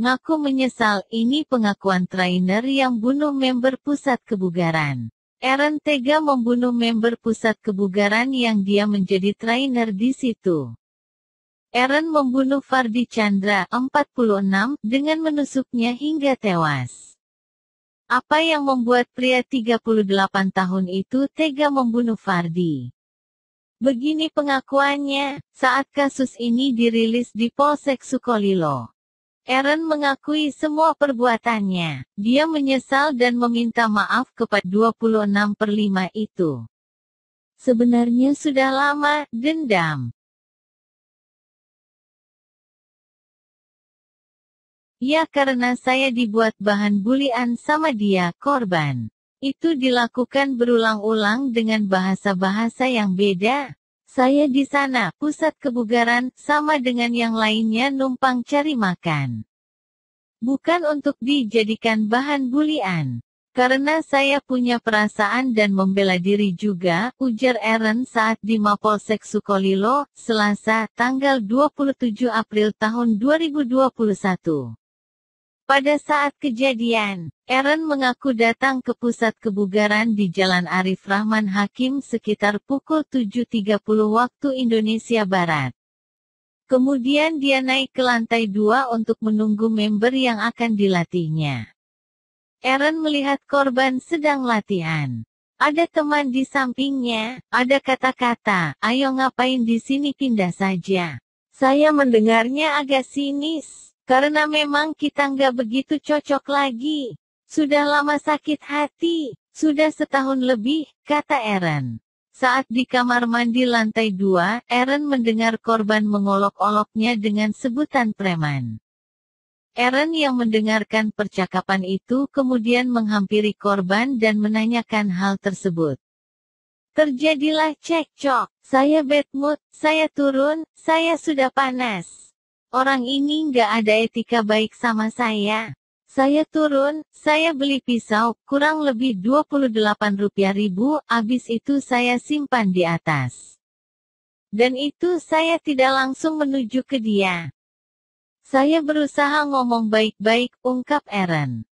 ngaku menyesal ini pengakuan trainer yang bunuh member pusat kebugaran. Eren tega membunuh member pusat kebugaran yang dia menjadi trainer di situ. Eren membunuh Fardi Chandra 46 dengan menusuknya hingga tewas. Apa yang membuat pria 38 tahun itu tega membunuh Fardi? Begini pengakuannya, saat kasus ini dirilis di Polsek Sukolilo. Aaron mengakui semua perbuatannya. Dia menyesal dan meminta maaf kepada 26 per 5 itu. Sebenarnya sudah lama, dendam. Ya karena saya dibuat bahan bulian sama dia, korban. Itu dilakukan berulang-ulang dengan bahasa-bahasa yang beda. Saya di sana, pusat kebugaran, sama dengan yang lainnya numpang cari makan. Bukan untuk dijadikan bahan bulian. Karena saya punya perasaan dan membela diri juga, ujar Aaron saat di Mapolsek Sukolilo, Selasa, tanggal 27 April tahun 2021. Pada saat kejadian, Aaron mengaku datang ke pusat kebugaran di Jalan Arif Rahman Hakim sekitar pukul 7.30 waktu Indonesia Barat. Kemudian dia naik ke lantai dua untuk menunggu member yang akan dilatihnya. Aaron melihat korban sedang latihan. Ada teman di sampingnya, ada kata-kata, ayo ngapain di sini pindah saja. Saya mendengarnya agak sinis. Karena memang kita nggak begitu cocok lagi. Sudah lama sakit hati. Sudah setahun lebih, kata Aaron. Saat di kamar mandi lantai dua, Aaron mendengar korban mengolok-oloknya dengan sebutan preman. Aaron yang mendengarkan percakapan itu kemudian menghampiri korban dan menanyakan hal tersebut. Terjadilah cekcok, saya bad mood, saya turun, saya sudah panas. Orang ini nggak ada etika baik sama saya. Saya turun, saya beli pisau, kurang lebih 28 rupiah ribu, abis itu saya simpan di atas. Dan itu saya tidak langsung menuju ke dia. Saya berusaha ngomong baik-baik, ungkap Aaron.